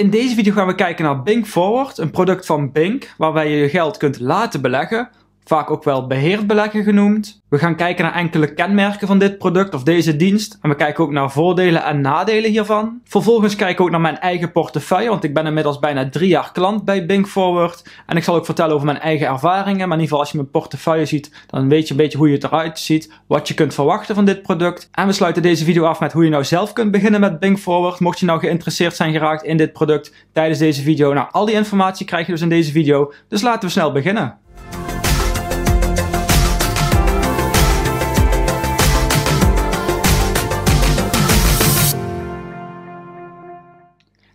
In deze video gaan we kijken naar Bink Forward, een product van Bink waarbij je je geld kunt laten beleggen vaak ook wel beheerd beleggen genoemd. We gaan kijken naar enkele kenmerken van dit product of deze dienst en we kijken ook naar voordelen en nadelen hiervan. Vervolgens kijk ik ook naar mijn eigen portefeuille, want ik ben inmiddels bijna drie jaar klant bij Bing Forward en ik zal ook vertellen over mijn eigen ervaringen. Maar in ieder geval als je mijn portefeuille ziet, dan weet je een beetje hoe je het eruit ziet, wat je kunt verwachten van dit product. En we sluiten deze video af met hoe je nou zelf kunt beginnen met Bing Forward. Mocht je nou geïnteresseerd zijn geraakt in dit product tijdens deze video, nou al die informatie krijg je dus in deze video. Dus laten we snel beginnen.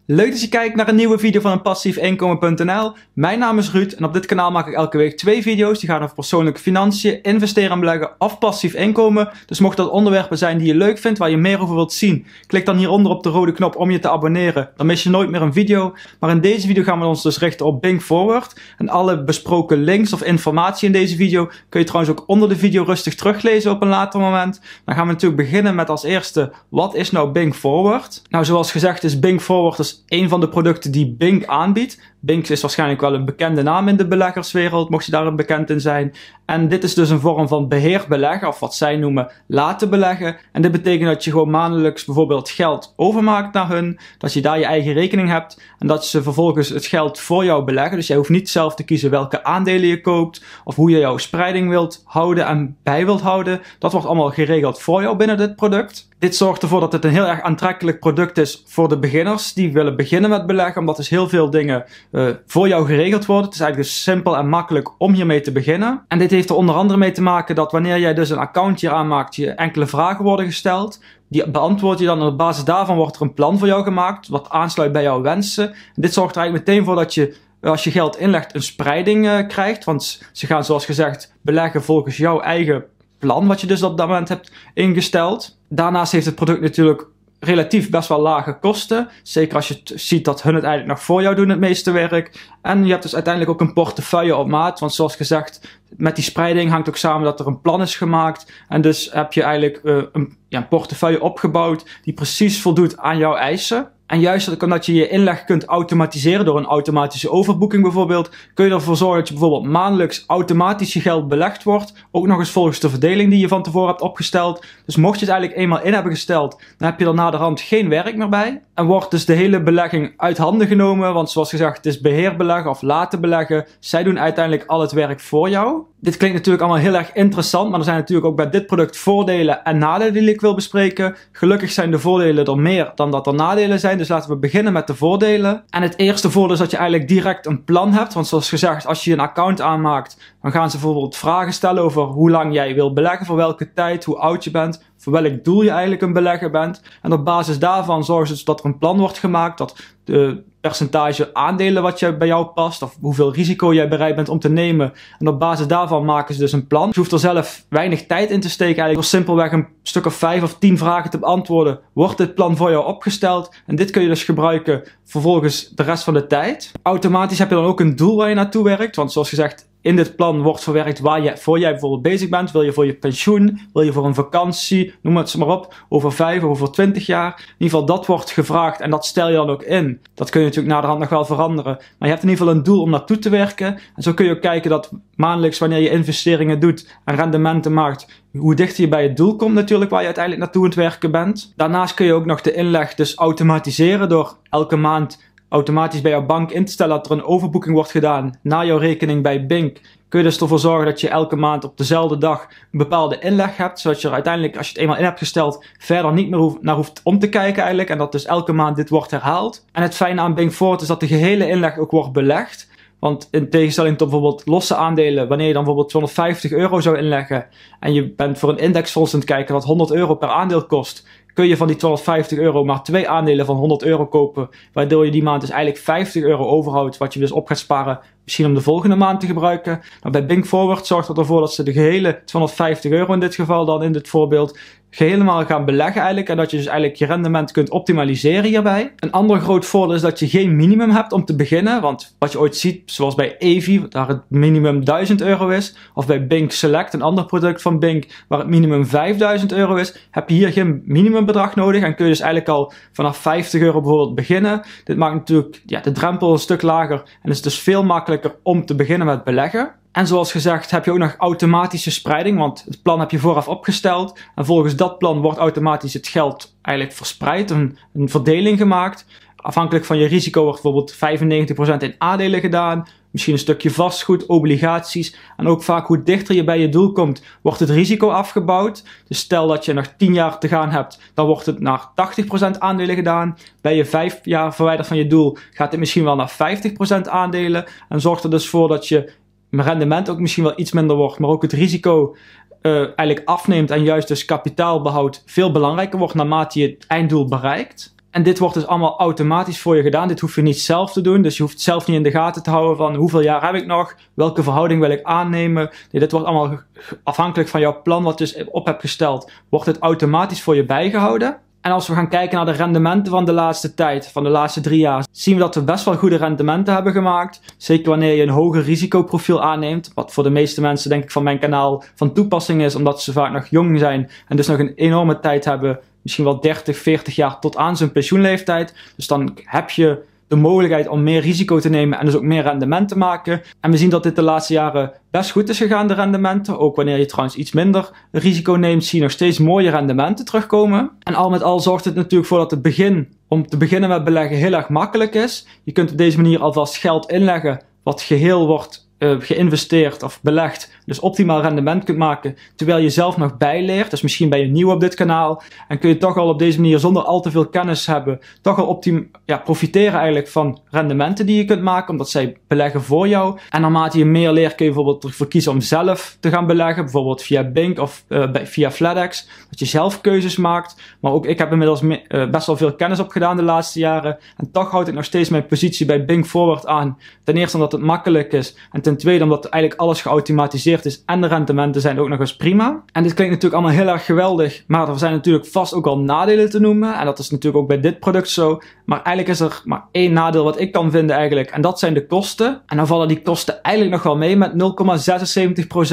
Leuk dat je kijkt naar een nieuwe video van passiefinkomen.nl. Mijn naam is Ruud en op dit kanaal maak ik elke week twee video's. Die gaan over persoonlijke financiën, investeren en beleggen of passief inkomen. Dus mocht dat onderwerpen zijn die je leuk vindt, waar je meer over wilt zien, klik dan hieronder op de rode knop om je te abonneren. Dan mis je nooit meer een video. Maar in deze video gaan we ons dus richten op Bing Forward. En alle besproken links of informatie in deze video kun je trouwens ook onder de video rustig teruglezen op een later moment. Dan gaan we natuurlijk beginnen met als eerste, wat is nou Bing Forward? Nou, zoals gezegd is Bing Forward dus een van de producten die Bink aanbiedt. Bink is waarschijnlijk wel een bekende naam in de beleggerswereld, mocht je daar bekend in zijn. En dit is dus een vorm van beheer beleggen, of wat zij noemen laten beleggen. En dit betekent dat je gewoon maandelijks bijvoorbeeld geld overmaakt naar hun, dat je daar je eigen rekening hebt en dat ze vervolgens het geld voor jou beleggen. Dus jij hoeft niet zelf te kiezen welke aandelen je koopt of hoe je jouw spreiding wilt houden en bij wilt houden. Dat wordt allemaal geregeld voor jou binnen dit product. Dit zorgt ervoor dat het een heel erg aantrekkelijk product is voor de beginners die willen beginnen met beleggen, omdat dus heel veel dingen eh, voor jou geregeld worden. Het is eigenlijk dus simpel en makkelijk om hiermee te beginnen. En dit heeft er onder andere mee te maken dat wanneer jij dus een account hier aanmaakt, je enkele vragen worden gesteld. Die beantwoord je dan en op basis daarvan wordt er een plan voor jou gemaakt, wat aansluit bij jouw wensen. dit zorgt er eigenlijk meteen voor dat je eh, als je geld inlegt een spreiding eh, krijgt, want ze gaan zoals gezegd beleggen volgens jouw eigen plan wat je dus op dat moment hebt ingesteld. Daarnaast heeft het product natuurlijk relatief best wel lage kosten. Zeker als je ziet dat hun het eigenlijk nog voor jou doen, het meeste werk. En je hebt dus uiteindelijk ook een portefeuille op maat. Want zoals gezegd, met die spreiding hangt ook samen dat er een plan is gemaakt. En dus heb je eigenlijk eh, een, ja, een portefeuille opgebouwd die precies voldoet aan jouw eisen. En juist omdat je je inleg kunt automatiseren door een automatische overboeking bijvoorbeeld, kun je ervoor zorgen dat je bijvoorbeeld maandelijks automatisch je geld belegd wordt. Ook nog eens volgens de verdeling die je van tevoren hebt opgesteld. Dus mocht je het eigenlijk eenmaal in hebben gesteld, dan heb je er naderhand geen werk meer bij. En wordt dus de hele belegging uit handen genomen, want zoals gezegd, het is beheerbeleggen of laten beleggen. Zij doen uiteindelijk al het werk voor jou. Dit klinkt natuurlijk allemaal heel erg interessant, maar er zijn natuurlijk ook bij dit product voordelen en nadelen die ik wil bespreken. Gelukkig zijn de voordelen er meer dan dat er nadelen zijn. Dus laten we beginnen met de voordelen. En het eerste voordeel is dat je eigenlijk direct een plan hebt. Want zoals gezegd, als je een account aanmaakt, dan gaan ze bijvoorbeeld vragen stellen over hoe lang jij wil beleggen, voor welke tijd, hoe oud je bent, voor welk doel je eigenlijk een belegger bent. En op basis daarvan zorgen ze dus dat er een plan wordt gemaakt, dat de percentage aandelen wat je, bij jou past of hoeveel risico jij bereid bent om te nemen. En op basis daarvan maken ze dus een plan. Je hoeft er zelf weinig tijd in te steken eigenlijk. Door simpelweg een stuk of vijf of tien vragen te beantwoorden, wordt dit plan voor jou opgesteld. En dit kun je dus gebruiken vervolgens de rest van de tijd. Automatisch heb je dan ook een doel waar je naartoe werkt. Want zoals gezegd, in dit plan wordt verwerkt waar je, voor jij bijvoorbeeld bezig bent. Wil je voor je pensioen, wil je voor een vakantie, noem het maar op, over vijf of over twintig jaar. In ieder geval dat wordt gevraagd en dat stel je dan ook in. Dat kun je natuurlijk naderhand nog wel veranderen. Maar je hebt in ieder geval een doel om naartoe te werken. En zo kun je ook kijken dat maandelijks wanneer je investeringen doet en rendementen maakt, hoe dichter je bij het doel komt natuurlijk waar je uiteindelijk naartoe aan het werken bent. Daarnaast kun je ook nog de inleg dus automatiseren door elke maand automatisch bij jouw bank in te stellen dat er een overboeking wordt gedaan naar jouw rekening bij Bink, kun je dus ervoor zorgen dat je elke maand op dezelfde dag een bepaalde inleg hebt, zodat je er uiteindelijk, als je het eenmaal in hebt gesteld, verder niet meer hoeft, naar hoeft om te kijken eigenlijk. En dat dus elke maand dit wordt herhaald. En het fijne aan Bink Fort is dat de gehele inleg ook wordt belegd. Want in tegenstelling tot bijvoorbeeld losse aandelen, wanneer je dan bijvoorbeeld 250 euro zou inleggen en je bent voor een indexfonds aan het kijken wat 100 euro per aandeel kost, kun je van die 250 euro maar twee aandelen van 100 euro kopen. Waardoor je die maand dus eigenlijk 50 euro overhoudt. Wat je dus op gaat sparen. Misschien om de volgende maand te gebruiken. Maar nou, bij Bing Forward zorgt dat ervoor dat ze de gehele 250 euro in dit geval dan in dit voorbeeld helemaal gaan beleggen eigenlijk. En dat je dus eigenlijk je rendement kunt optimaliseren hierbij. Een ander groot voordeel is dat je geen minimum hebt om te beginnen. Want wat je ooit ziet, zoals bij Evi, waar het minimum 1000 euro is. Of bij Bink Select, een ander product van Bink, waar het minimum 5000 euro is. Heb je hier geen minimumbedrag nodig. En kun je dus eigenlijk al vanaf 50 euro bijvoorbeeld beginnen. Dit maakt natuurlijk ja, de drempel een stuk lager. En is dus veel makkelijker om te beginnen met beleggen. En zoals gezegd heb je ook nog automatische spreiding, want het plan heb je vooraf opgesteld. En volgens dat plan wordt automatisch het geld eigenlijk verspreid, een, een verdeling gemaakt. Afhankelijk van je risico wordt bijvoorbeeld 95% in aandelen gedaan, misschien een stukje vastgoed, obligaties. En ook vaak hoe dichter je bij je doel komt, wordt het risico afgebouwd. Dus stel dat je nog 10 jaar te gaan hebt, dan wordt het naar 80% aandelen gedaan. Bij je 5 jaar verwijderd van je doel, gaat het misschien wel naar 50% aandelen. En zorgt er dus voor dat je mijn rendement ook misschien wel iets minder wordt, maar ook het risico uh, eigenlijk afneemt en juist dus kapitaalbehoud veel belangrijker wordt naarmate je het einddoel bereikt. En dit wordt dus allemaal automatisch voor je gedaan. Dit hoef je niet zelf te doen. Dus je hoeft zelf niet in de gaten te houden van hoeveel jaar heb ik nog? Welke verhouding wil ik aannemen? Nee, dit wordt allemaal afhankelijk van jouw plan wat je dus op hebt gesteld. Wordt het automatisch voor je bijgehouden. En als we gaan kijken naar de rendementen van de laatste tijd, van de laatste drie jaar, zien we dat we best wel goede rendementen hebben gemaakt. Zeker wanneer je een hoger risicoprofiel aanneemt, wat voor de meeste mensen denk ik van mijn kanaal van toepassing is, omdat ze vaak nog jong zijn en dus nog een enorme tijd hebben, misschien wel 30, 40 jaar tot aan zijn pensioenleeftijd. Dus dan heb je de mogelijkheid om meer risico te nemen en dus ook meer rendement te maken. En we zien dat dit de laatste jaren best goed is gegaan, de rendementen. Ook wanneer je trouwens iets minder risico neemt, zie je nog steeds mooie rendementen terugkomen. En al met al zorgt het natuurlijk voor dat het begin, om te beginnen met beleggen, heel erg makkelijk is. Je kunt op deze manier alvast geld inleggen wat geheel wordt eh, geïnvesteerd of belegd, dus optimaal rendement kunt maken, terwijl je zelf nog bijleert. Dus misschien ben je nieuw op dit kanaal en kun je toch al op deze manier zonder al te veel kennis hebben, toch al optimaal ja, profiteren eigenlijk van rendementen die je kunt maken, omdat zij beleggen voor jou. En naarmate je meer leert, kun je bijvoorbeeld ervoor kiezen om zelf te gaan beleggen, bijvoorbeeld via Bing of uh, via FlatEx, dat je zelf keuzes maakt. Maar ook ik heb inmiddels eh, best wel veel kennis opgedaan de laatste jaren en toch houd ik nog steeds mijn positie bij Bing Forward aan. Ten eerste omdat het makkelijk is en ten Ten tweede omdat eigenlijk alles geautomatiseerd is en de rendementen zijn ook nog eens prima. En dit klinkt natuurlijk allemaal heel erg geweldig, maar er zijn natuurlijk vast ook al nadelen te noemen. En dat is natuurlijk ook bij dit product zo. Maar eigenlijk is er maar één nadeel wat ik kan vinden eigenlijk. En dat zijn de kosten. En dan vallen die kosten eigenlijk nog wel mee met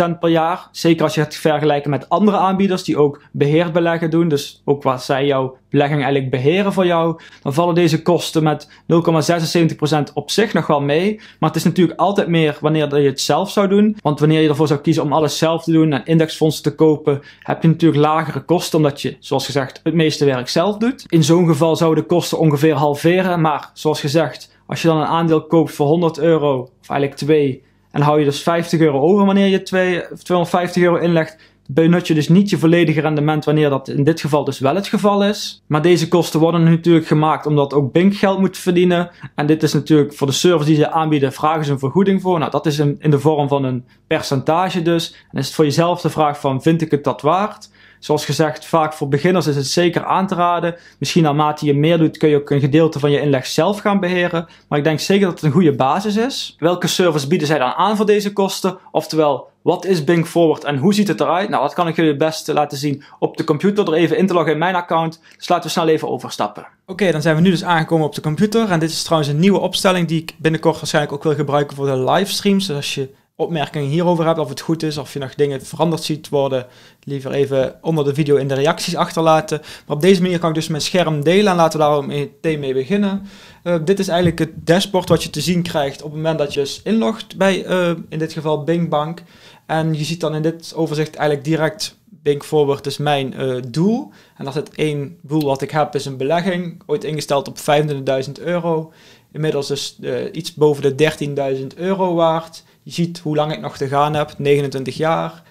0,76% per jaar. Zeker als je het vergelijkt met andere aanbieders die ook beheerbeleggen doen. Dus ook wat zij jou belegging eigenlijk beheren voor jou, dan vallen deze kosten met 0,76% op zich nog wel mee. Maar het is natuurlijk altijd meer wanneer je het zelf zou doen. Want wanneer je ervoor zou kiezen om alles zelf te doen en indexfondsen te kopen, heb je natuurlijk lagere kosten omdat je, zoals gezegd, het meeste werk zelf doet. In zo'n geval zouden de kosten ongeveer halveren. Maar zoals gezegd, als je dan een aandeel koopt voor 100 euro, of eigenlijk 2, en hou je dus 50 euro over wanneer je 2, 250 euro inlegt, benut je dus niet je volledige rendement wanneer dat in dit geval dus wel het geval is. Maar deze kosten worden natuurlijk gemaakt omdat ook Bink geld moet verdienen. En dit is natuurlijk voor de service die ze aanbieden, vragen ze een vergoeding voor. Nou, dat is in, in de vorm van een percentage dus. En is het voor jezelf de vraag van, vind ik het dat waard? Zoals gezegd, vaak voor beginners is het zeker aan te raden. Misschien naarmate je meer doet, kun je ook een gedeelte van je inleg zelf gaan beheren. Maar ik denk zeker dat het een goede basis is. Welke service bieden zij dan aan voor deze kosten? Oftewel, wat is Bing Forward en hoe ziet het eruit? Nou, dat kan ik jullie het beste laten zien op de computer door even in te loggen in mijn account. Dus laten we snel even overstappen. Oké, dan zijn we nu dus aangekomen op de computer. En dit is trouwens een nieuwe opstelling die ik binnenkort waarschijnlijk ook wil gebruiken voor de livestreams. Dus als je opmerkingen hierover hebt, of het goed is, of je nog dingen veranderd ziet worden, liever even onder de video in de reacties achterlaten. Maar op deze manier kan ik dus mijn scherm delen en laten we daar meteen mee beginnen. Eh, dit is eigenlijk het dashboard wat je te zien krijgt op het moment dat je dus inlogt bij, eh, in dit geval Bing Bank. En je ziet dan in dit overzicht eigenlijk direct Bing Forward is mijn eh, doel. En dat is het één doel wat ik heb, is een belegging. Ooit ingesteld op 25.000 euro. Inmiddels dus iets boven de 13.000 euro waard. Je ziet hoe lang ik nog te gaan heb, 29 jaar.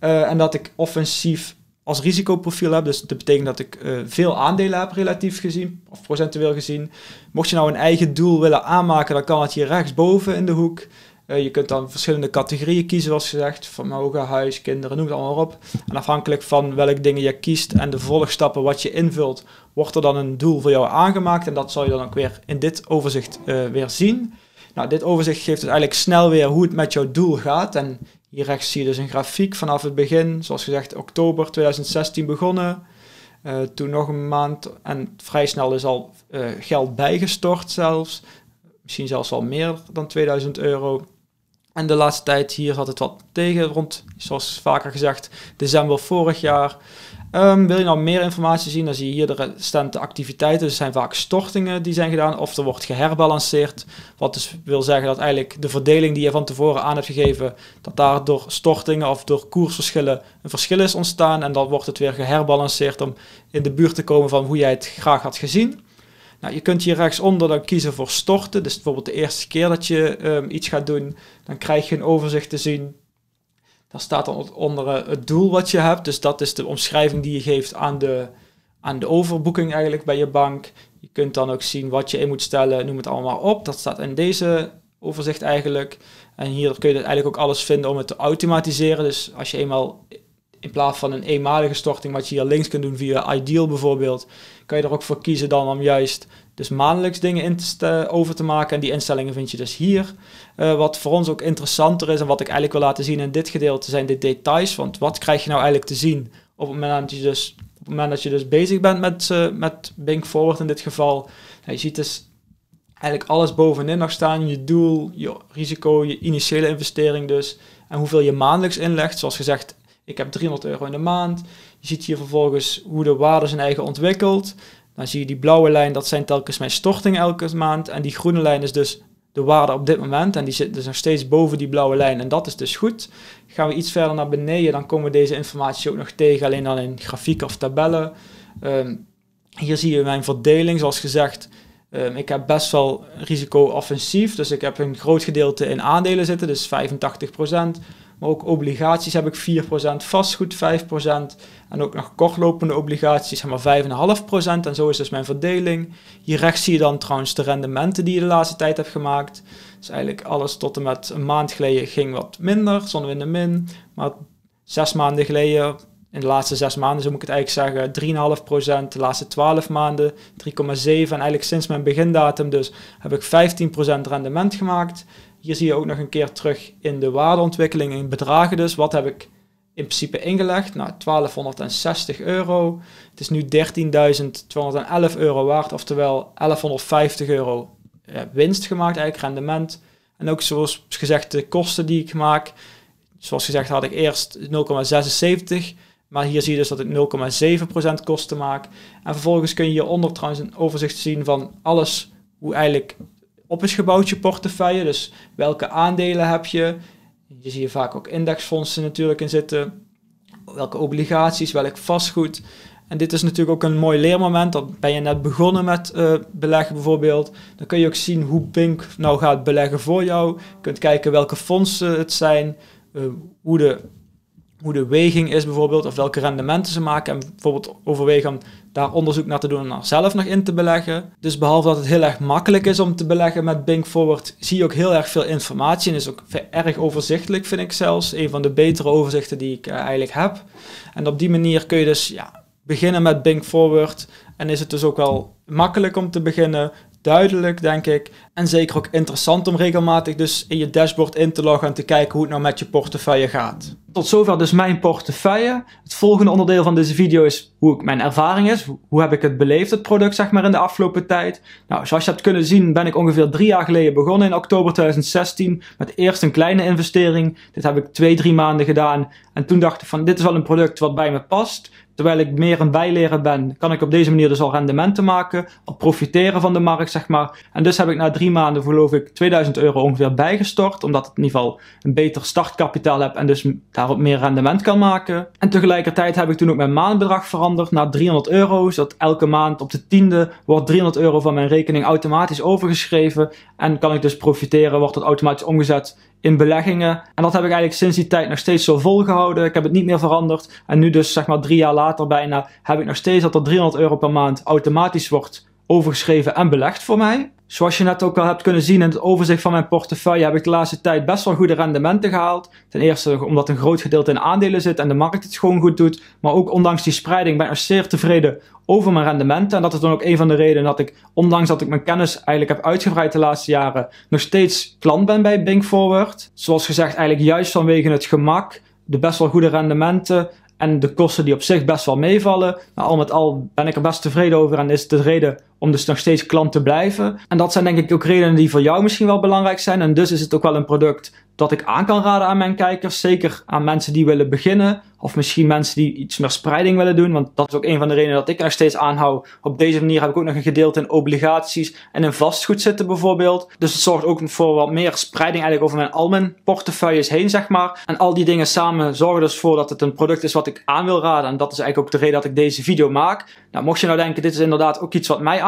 Eh, en dat ik offensief als risicoprofiel heb. Dus dat betekent dat ik eh, veel aandelen heb relatief gezien, of procentueel gezien. Mocht je nou een eigen doel willen aanmaken, dan kan het hier rechtsboven in de hoek. Eh, je kunt dan verschillende categorieën kiezen, zoals gezegd. Vermogen, huis, kinderen, noem het allemaal op. En afhankelijk van welke dingen je kiest en de volgstappen wat je invult, wordt er dan een doel voor jou aangemaakt. En dat zal je dan ook weer in dit overzicht weer zien. Nou, dit overzicht geeft dus eigenlijk snel weer hoe het met jouw doel gaat. En hier rechts zie je dus een grafiek vanaf het begin. Zoals gezegd, oktober 2016 begonnen. Eh, toen nog een maand en vrij snel is al eh, geld bijgestort zelfs. Misschien zelfs al meer dan 2000 euro. En de laatste tijd hier zat het wat tegen, rond, zoals vaker gezegd, december vorig jaar Ehm, wil je nou meer informatie zien, dan zie je hier de recente activiteiten. er zijn vaak stortingen die zijn gedaan of er wordt geherbalanceerd. Wat dus wil zeggen dat eigenlijk de verdeling die je van tevoren aan hebt gegeven, dat daar door stortingen of door koersverschillen een verschil is ontstaan. En dan wordt het weer geherbalanceerd om in de buurt te komen van hoe jij het graag had gezien. Nou, je kunt hier rechtsonder dan kiezen voor storten. Dus bijvoorbeeld de eerste keer dat je ehm, iets gaat doen, dan krijg je een overzicht te zien daar staat dan onder eh, het doel wat je hebt. Dus dat is de omschrijving die je geeft aan de, aan de overboeking eigenlijk bij je bank. Je kunt dan ook zien wat je in moet stellen, noem het allemaal op. Dat staat in deze overzicht eigenlijk. En hier kun je dus eigenlijk ook alles vinden om het te automatiseren. Dus als je eenmaal in plaats van een eenmalige storting, wat je hier links kunt doen via Ideal bijvoorbeeld, kan je er ook voor kiezen dan om juist dus maandelijks dingen in te eh, over te maken. En die instellingen vind je dus hier. Eh, wat voor ons ook interessanter is en wat ik eigenlijk wil laten zien in dit gedeelte zijn de details. Want wat krijg je nou eigenlijk te zien op het moment dat je dus, op het moment dat je dus bezig bent met, uh, met bank Forward in dit geval. Nou, je ziet dus eigenlijk alles bovenin nog staan. Je doel, je risico, je initiële investering dus. En hoeveel je maandelijks inlegt. Zoals gezegd, ik heb 300 euro in de maand. Je ziet hier vervolgens hoe de waarde zijn eigen ontwikkelt. Dan zie je die blauwe lijn, dat zijn telkens mijn storting elke maand. En die groene lijn is dus de waarde op dit moment. En die zit dus nog steeds boven die blauwe lijn. En dat is dus goed. Gaan we iets verder naar beneden, dan komen we deze informatie ook nog tegen. Alleen dan in grafieken of tabellen. Ehm, hier zie je mijn verdeling. Zoals gezegd, ehm, ik heb best wel risico-offensief. Dus ik heb een groot gedeelte in aandelen zitten, dus 85%. Maar ook obligaties heb ik 4%, vastgoed 5% en ook nog kortlopende obligaties, maar 5,5%. En zo is dus mijn verdeling. Hier rechts zie je dan trouwens de rendementen die je de laatste tijd hebt gemaakt. Dus eigenlijk alles tot en met een maand geleden ging wat minder, zonder in de min. Maar zes maanden geleden, in de laatste zes maanden, zo moet ik het eigenlijk zeggen, 3,5%. De laatste 12 maanden 3,7%. En eigenlijk sinds mijn begindatum dus heb ik 15% rendement gemaakt. Hier zie je ook nog een keer terug in de waardeontwikkeling in bedragen dus. Wat heb ik in principe ingelegd? Nou, 1260 euro. Het is nu 13.211 euro waard, oftewel 1150 euro eh, winst gemaakt, eigenlijk rendement. En ook zoals gezegd, de kosten die ik maak. Zoals gezegd had ik eerst 0,76, maar hier zie je dus dat ik 0,7% kosten maak. En vervolgens kun je hieronder trouwens een overzicht zien van alles, hoe eigenlijk op is gebouwd, je portefeuille. Dus welke aandelen heb je? Je ziet vaak ook indexfondsen natuurlijk in zitten. Welke obligaties, welk vastgoed. En dit is natuurlijk ook een mooi leermoment. Dan ben je net begonnen met eh, beleggen bijvoorbeeld. Dan kun je ook zien hoe Pink nou gaat beleggen voor jou. Je kunt kijken welke fondsen het zijn. Eh, hoe de hoe de weging is bijvoorbeeld, of welke rendementen ze maken. En bijvoorbeeld overwegen om daar onderzoek naar te doen en daar zelf nog in te beleggen. Dus behalve dat het heel erg makkelijk is om te beleggen met Bing Forward, zie je ook heel erg veel informatie. En is ook erg overzichtelijk, vind ik zelfs. Een van de betere overzichten die ik eh, eigenlijk heb. En op die manier kun je dus ja, beginnen met Bing Forward. En is het dus ook wel makkelijk om te beginnen duidelijk, denk ik. En zeker ook interessant om regelmatig dus in je dashboard in te loggen en te kijken hoe het nou met je portefeuille gaat. Tot zover dus mijn portefeuille. Het volgende onderdeel van deze video is hoe ik mijn ervaring is. Hoe heb ik het beleefd, het product, zeg maar, in de afgelopen tijd. Nou, zoals je hebt kunnen zien ben ik ongeveer drie jaar geleden begonnen in oktober 2016. Met eerst een kleine investering. Dit heb ik twee, drie maanden gedaan. En toen dacht ik van, dit is wel een product wat bij me past. Terwijl ik meer een bijleren ben, kan ik op deze manier dus al rendementen maken, al profiteren van de markt, zeg maar. En dus heb ik na drie maanden, geloof ik, 2000 euro ongeveer bijgestort, omdat ik in ieder geval een beter startkapitaal heb en dus daarop meer rendement kan maken. En tegelijkertijd heb ik toen ook mijn maandbedrag veranderd naar 300 euro, zodat elke maand op de tiende wordt 300 euro van mijn rekening automatisch overgeschreven en kan ik dus profiteren, wordt dat automatisch omgezet in beleggingen. En dat heb ik eigenlijk sinds die tijd nog steeds zo volgehouden. Ik heb het niet meer veranderd en nu dus zeg maar drie jaar later later bijna, heb ik nog steeds dat er 300 euro per maand automatisch wordt overgeschreven en belegd voor mij. Zoals je net ook al hebt kunnen zien in het overzicht van mijn portefeuille heb ik de laatste tijd best wel goede rendementen gehaald. Ten eerste omdat een groot gedeelte in aandelen zit en de markt het gewoon goed doet. Maar ook ondanks die spreiding ben ik zeer tevreden over mijn rendementen. En dat is dan ook een van de redenen dat ik, ondanks dat ik mijn kennis eigenlijk heb uitgebreid de laatste jaren, nog steeds klant ben bij Bing Forward. Zoals gezegd eigenlijk juist vanwege het gemak, de best wel goede rendementen en de kosten die op zich best wel meevallen. Maar al met al ben ik er best tevreden over en is de reden om dus nog steeds klant te blijven. En dat zijn denk ik ook redenen die voor jou misschien wel belangrijk zijn. En dus is het ook wel een product dat ik aan kan raden aan mijn kijkers. Zeker aan mensen die willen beginnen. Of misschien mensen die iets meer spreiding willen doen. Want dat is ook een van de redenen dat ik er steeds aanhoud. Op deze manier heb ik ook nog een gedeelte in obligaties en in vastgoed zitten bijvoorbeeld. Dus het zorgt ook voor wat meer spreiding eigenlijk over mijn al mijn portefeuilles heen zeg maar. En al die dingen samen zorgen dus voor dat het een product is wat ik aan wil raden. En dat is eigenlijk ook de reden dat ik deze video maak. Nou mocht je nou denken dit is inderdaad ook iets wat mij aan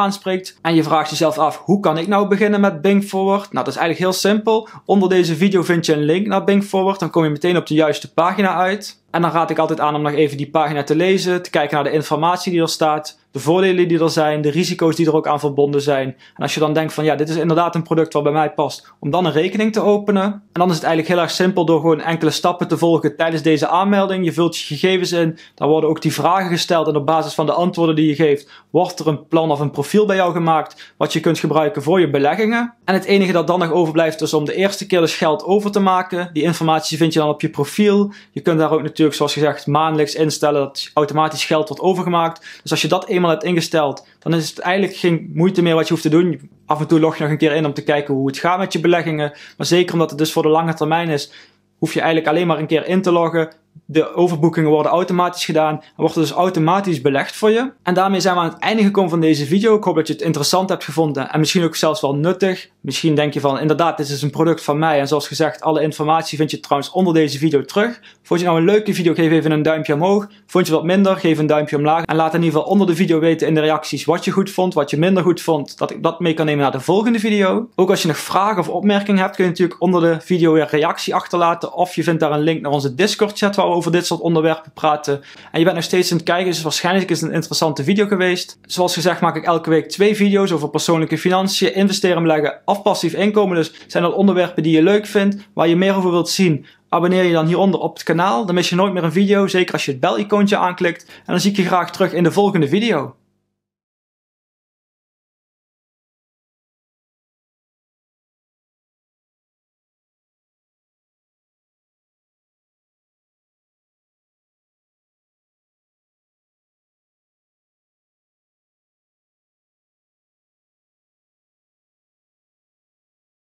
en je vraagt jezelf af, hoe kan ik nou beginnen met Bing Forward? Nou, dat is eigenlijk heel simpel. Onder deze video vind je een link naar Bing Forward. Dan kom je meteen op de juiste pagina uit. En dan raad ik altijd aan om nog even die pagina te lezen, te kijken naar de informatie die er staat, de voordelen die er zijn, de risico's die er ook aan verbonden zijn. En als je dan denkt van ja, dit is inderdaad een product wat bij mij past, om dan een rekening te openen. En dan is het eigenlijk heel erg simpel door gewoon enkele stappen te volgen tijdens deze aanmelding. Je vult je gegevens in, dan worden ook die vragen gesteld en op basis van de antwoorden die je geeft, wordt er een plan of een profiel bij jou gemaakt wat je kunt gebruiken voor je beleggingen. En het enige dat dan nog overblijft is om de eerste keer dus geld over te maken. Die informatie vind je dan op je profiel. Je kunt daar ook natuurlijk zoals gezegd, maandelijks instellen dat automatisch geld wordt overgemaakt. Dus als je dat eenmaal hebt ingesteld, dan is het eigenlijk geen moeite meer wat je hoeft te doen. Af en toe log je nog een keer in om te kijken hoe het gaat met je beleggingen. Maar zeker omdat het dus voor de lange termijn is, hoef je eigenlijk alleen maar een keer in te loggen, de overboekingen worden automatisch gedaan en wordt dus automatisch belegd voor je. En daarmee zijn we aan het einde gekomen van deze video. Ik hoop dat je het interessant hebt gevonden en misschien ook zelfs wel nuttig. Misschien denk je van inderdaad, dit is een product van mij. En zoals gezegd, alle informatie vind je trouwens onder deze video terug. Vond je nou een leuke video, geef even een duimpje omhoog. Vond je wat minder, geef een duimpje omlaag. En laat in ieder geval onder de video weten in de reacties wat je goed vond, wat je minder goed vond. Dat ik dat mee kan nemen naar de volgende video. Ook als je nog vragen of opmerkingen hebt, kun je natuurlijk onder de video weer reactie achterlaten. Of je vindt daar een link naar onze Discord chat over dit soort onderwerpen praten. En je bent nog steeds aan het kijken, dus waarschijnlijk is het een interessante video geweest. Zoals gezegd maak ik elke week twee video's over persoonlijke financiën, investeren, beleggen, of passief inkomen. Dus zijn dat onderwerpen die je leuk vindt, waar je meer over wilt zien? Abonneer je dan hieronder op het kanaal, dan mis je nooit meer een video, zeker als je het bel-icoontje aanklikt. En dan zie ik je graag terug in de volgende video.